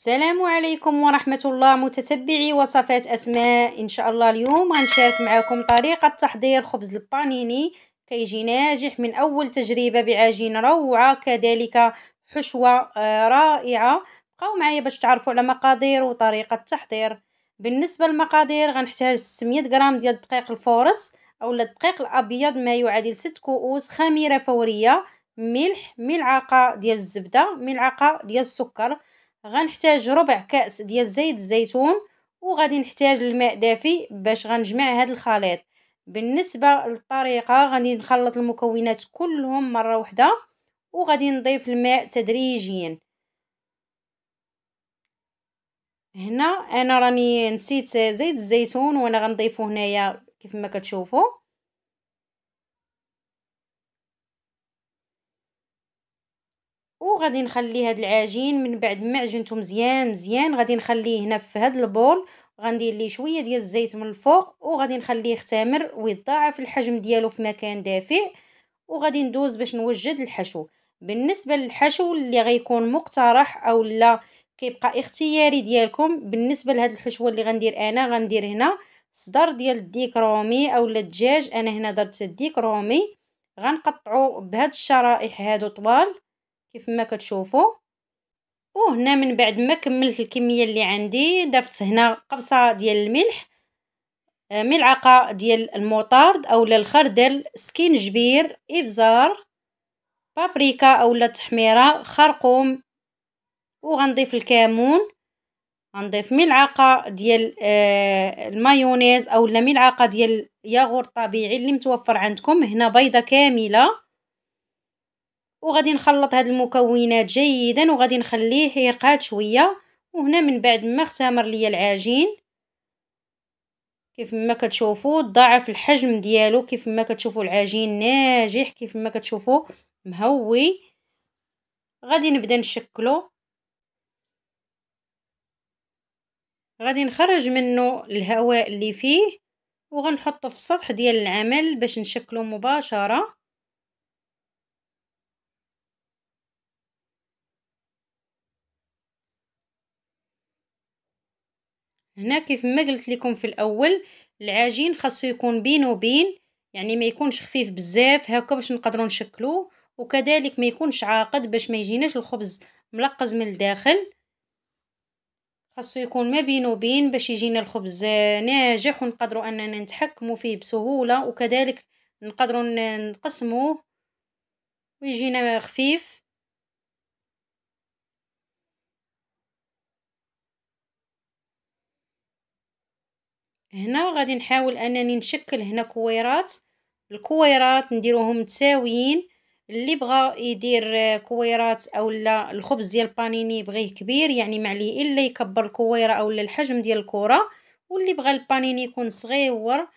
السلام عليكم ورحمة الله متتبعي وصفات أسماء إن شاء الله اليوم غنشارك معكم طريقة تحضير خبز البانيني كيجي ناجح من أول تجربة بعجين روعة كذلك حشوة آه، رائعة بقاو معايا باش تعرفوا على مقادير وطريقة التحضير بالنسبة للمقادير غنحتاج 600 غرام ديال الدقيق الفورس أو الدقيق الأبيض ما يعادل 6 كؤوس خميرة فورية ملح ملعقة ديال الزبدة ملعقة ديال السكر غنحتاج ربع كأس ديال زيت الزيتون وغادي نحتاج الماء دافي باش غنجمع هاد الخليط بالنسبة للطريقة غادي نخلط المكونات كلهم مرة واحدة وغادي نضيف الماء تدريجيا هنا انا راني نسيت زيت الزيتون وانا غنضيفو هنايا كيف ما كتشوفوا وغادي نخلي هاد العجين من بعد ما عجنته مزيان مزيان غادي نخليه هنا في هاد البول غندير ليه شويه ديال الزيت من الفوق وغادي نخليه يختمر ويتضاعف الحجم ديالو في مكان دافئ وغادي ندوز باش نوجد الحشو بالنسبه للحشو اللي غيكون مقترح او لا كيبقى اختياري ديالكم بالنسبه لهاد الحشوه اللي غندير انا غندير هنا صدر ديال الديك رومي اولا الدجاج انا هنا درت الديك رومي غنقطعو بهاد الشرائح هادو طوال كيف ما كتشوفوا وهنا من بعد ما كملت الكميه اللي عندي درت هنا قبصه ديال الملح آه، ملعقه ديال المطارد اولا الخردل سكينجبير ابزار بابريكا اولا التحميره خرقوم وغنضيف الكمون غنضيف ملعقه ديال آه، المايونيز اولا ملعقه ديال ياغور طبيعي اللي متوفر عندكم هنا بيضه كامله وغادي نخلط هاد المكونات جيدا وغادي نخليه يرقاد شويه وهنا من بعد ما اختمر ليا العجين كيف ما كتشوفوا ضاعف الحجم ديالو كيف ما كتشوفوا العجين ناجح كيف ما كتشوفوا مهوي غادي نبدا نشكلو غادي نخرج منه الهواء اللي فيه وغنحطه في السطح ديال العمل باش نشكلو مباشره هنا كيف ما قلت لكم في الاول العجين خاصو يكون بين وبين يعني ما يكونش خفيف بزاف هكا باش نقدروا نشكلوه وكذلك ما يكونش عاقد باش ما يجيناش الخبز ملقز من الداخل خاصو يكون ما بين وبين باش يجينا الخبز ناجح ونقدروا اننا نتحكموا فيه بسهوله وكذلك نقدروا نقسموه ويجينا خفيف هنا غادي نحاول انني نشكل هنا كويرات الكويرات نديروهم متساويين اللي بغى يدير كويرات اولا الخبز ديال البانيني بغيه كبير يعني ما عليه الا يكبر الكويره اولا الحجم ديال الكره واللي بغى البانيني يكون صغيور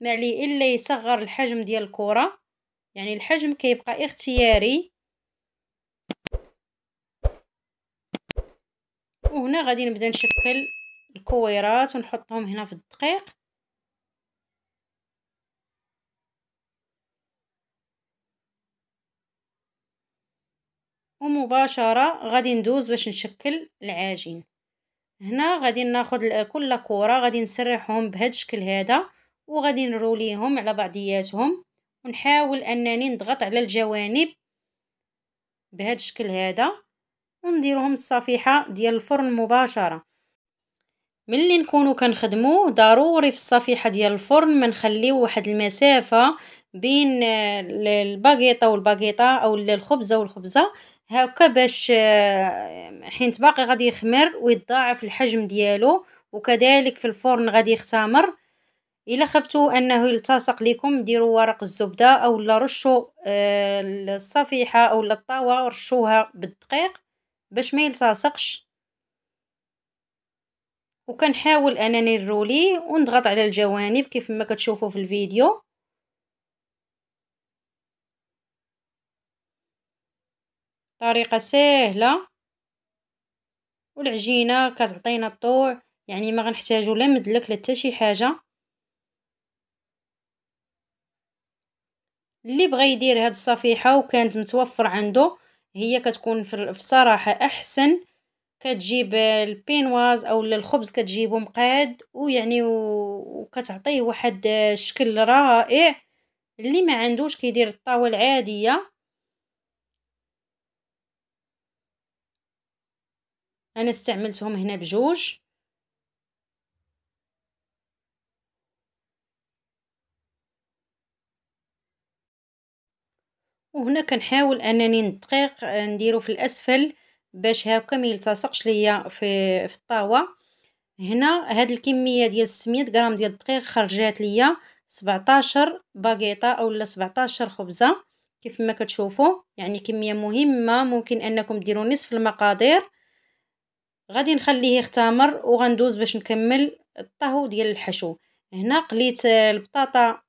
ما عليه الا يصغر الحجم ديال الكره يعني الحجم كيبقى اختياري وهنا غادي نبدا نشكل الكويرات ونحطهم هنا في الدقيق ومباشرة غادي ندوز باش نشكل العجين هنا غادي ناخد كل كورة غادي نسرحهم بهذا الشكل هذا وغادي نروليهم على بعضياتهم ونحاول انني نضغط على الجوانب بهذا الشكل هذا ونديرهم الصفيحة ديال الفرن مباشرة ملي نكونو كنخدمو ضروري في الصفيحه ديال الفرن ما نخليو واحد المسافه بين آه، الباغيطه والباغيطه او الخبزه والخبزه هكا باش آه، حيت باقي غادي يخمر ويتضاعف الحجم ديالو وكذلك في الفرن غادي يختمر الا خفتو انه يلتصق لكم ديروا ورق الزبده او رشوا آه، الصفيحه او الطاوه رشوها بالدقيق باش ما يلتصقش وكنحاول انني نروليه ونضغط على الجوانب كيف ما كتشوفوا في الفيديو طريقه سهله والعجينه كتعطينا الطوع يعني ما غنحتاجو لا مدلك لا شي حاجه اللي بغى يدير هاد الصفيحه وكانت متوفر عنده هي كتكون في الصراحه احسن كتجيب البينواز او الخبز كتجيبو مقاد ويعني وكتعطيه واحد الشكل رائع اللي ما عندوش كيدير الطاوه العاديه انا استعملتهم هنا بجوج وهنا كنحاول انني ندقيق نديرو في الاسفل باش هاكا ما يلتصقش ليا في في الطاوه هنا هاد الكميه ديال 600 غرام ديال الدقيق خرجات ليا 17 باغيطه اولا 17 خبزه كيف ما كتشوفوا يعني كميه مهمه ممكن انكم ديروا نصف المقادير غادي نخليه يختمر وغندوز باش نكمل الطهو ديال الحشو هنا قليت البطاطا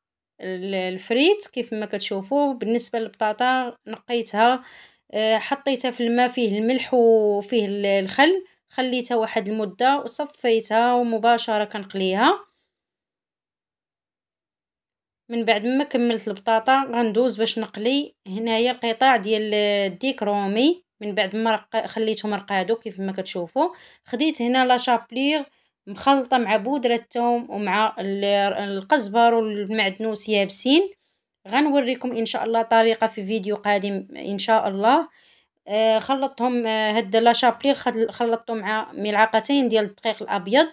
الفريت كيف ما كتشوفوا بالنسبه للبطاطا نقيتها آه، حطيتها في الماء فيه الملح وفيه الخل خليتها واحد المدة وصفيتها ومباشرة كنقليها من بعد ما كملت البطاطا غندوز باش نقلي هنايا القطاع ديال الديك رومي من بعد ما رق... خليتهم رقادو كيف ما كتشوفوا خديت هنا لا شابليغ مخلطه مع بودره الثوم ومع القزبر والمعدنوس يابسين غنوريكم ان شاء الله طريقه في فيديو قادم ان شاء الله آه، خلطتهم آه، هاد لا شابلير خلطته مع ملعقتين ديال الدقيق الابيض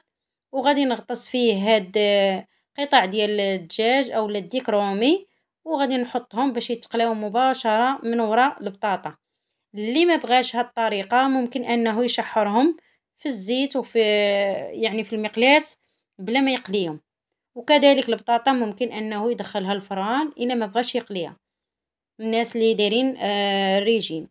وغادي نغطس فيه هاد آه، قطع ديال الدجاج اولا الديك رومي وغادي نحطهم باش يتقلاو مباشره من وراء البطاطا اللي ما بغاش هاد الطريقه ممكن انه يشحرهم في الزيت وفي يعني في المقلاه بلا ما يقليهم وكذلك البطاطا ممكن انه يدخلها الفران الا ما بغاش يقليها الناس اللي دايرين آه ريجيم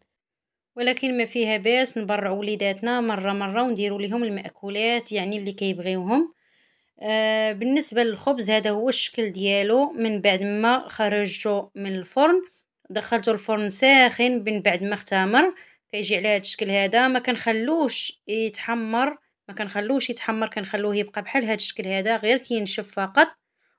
ولكن ما فيها باس نبرعوا وليداتنا مره مره ونديروا لهم المأكولات يعني اللي كيبغيوهم آه بالنسبه للخبز هذا هو الشكل ديالو من بعد ما خرجته من الفرن دخلته الفرن ساخن من بعد ما اختمر كيجي على هذا الشكل هذا ما كنخلوش يتحمر ما كنخلوش يتحمر كنخلوه يبقى بحال هذا الشكل هذا غير كينشف فقط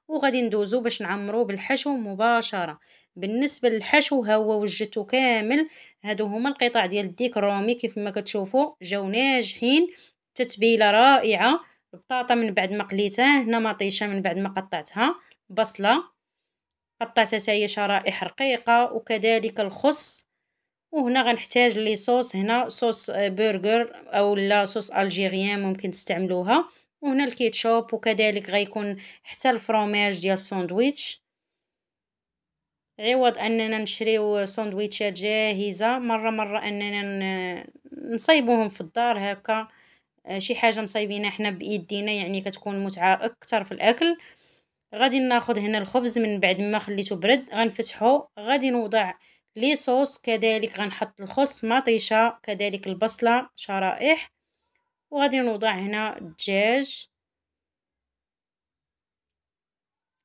وغادي ندوزو باش نعمرو بالحشو مباشره بالنسبه للحشو ها هو وجدته كامل هادو هما القطع ديال الديك الرومي كيف ما كتشوفوا جاو ناجحين تتبيله رائعه البطاطا من بعد ما قليتها هنا مطيشه من بعد ما قطعتها بصله قطعتها هي شرائح رقيقه وكذلك الخس وهنا غنحتاج لي صوص هنا صوص برجر او لا صوص الجيريان ممكن تستعملوها وهنا الكيتشوب وكذلك غيكون حتى الفروماج ديال الساندويتش عوض اننا نشريو ساندويتشات جاهزه مره مره اننا نصايبوهم في الدار هكا شي حاجه مصايبينها حنا بايدينا يعني كتكون متعه اكثر في الاكل غادي ناخذ هنا الخبز من بعد ما خليته برد غنفتحو غادي نوضع لي صوص كذلك غنحط الخس مطيشة كذلك البصلة شرائح وغادي نوضع هنا الدجاج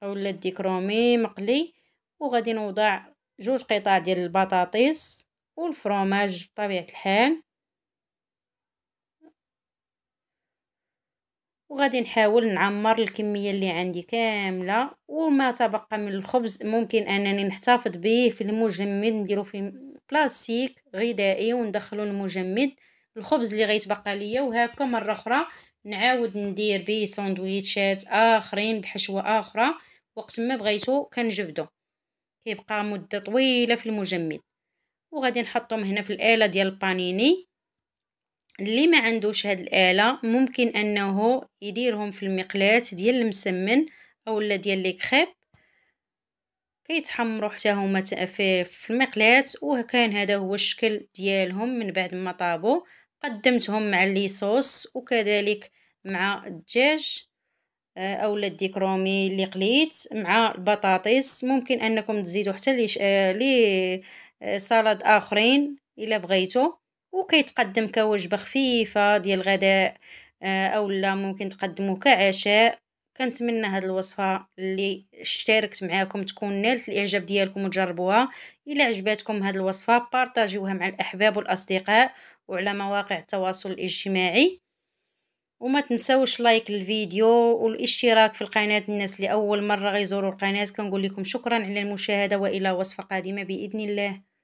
اولا الديك رومي مقلي وغادي نوضع جوج قطع ديال البطاطس والفرomage بطبيعه الحال وغادي نحاول نعمر الكميه اللي عندي كامله وما تبقى من الخبز ممكن انني نحتفظ به في المجمد نديرو في بلاستيك غذائي وندخلو المجمد الخبز اللي غيتبقى ليا وهكا مره اخرى نعاود ندير به سندويتشات اخرين بحشوه اخرى وقت ما بغيتو كنجبدو كيبقى مده طويله في المجمد وغادي نحطهم هنا في الاله ديال البانيني اللي ما عندوش هاد الاله ممكن انه يديرهم في المقلاة ديال المسمن اولا ديال لي كريب كيتحمروا حتى هما في المقلاة وكان هذا هو الشكل ديالهم من بعد ما طابوا قدمتهم مع لي صوص وكذلك مع الدجاج آه، اولا الديك رومي اللي قليت مع البطاطس ممكن انكم تزيدوا حتى لي آه، لي آه، اخرين الا بغيتو وكيتقدم كوجبه خفيفه ديال الغداء آه، لا ممكن تقدمه كعشاء كنتمنى هاد الوصفه اللي اشتركت معاكم تكون نالت الاعجاب ديالكم وتجربوها الى عجبتكم هاد الوصفه بارطاجيوها مع الاحباب والاصدقاء وعلى مواقع التواصل الاجتماعي وما تنسوش لايك للفيديو والاشتراك في القناه الناس اللي اول مره غيزوروا القناه كنقول لكم شكرا على المشاهده والى وصفه قادمه باذن الله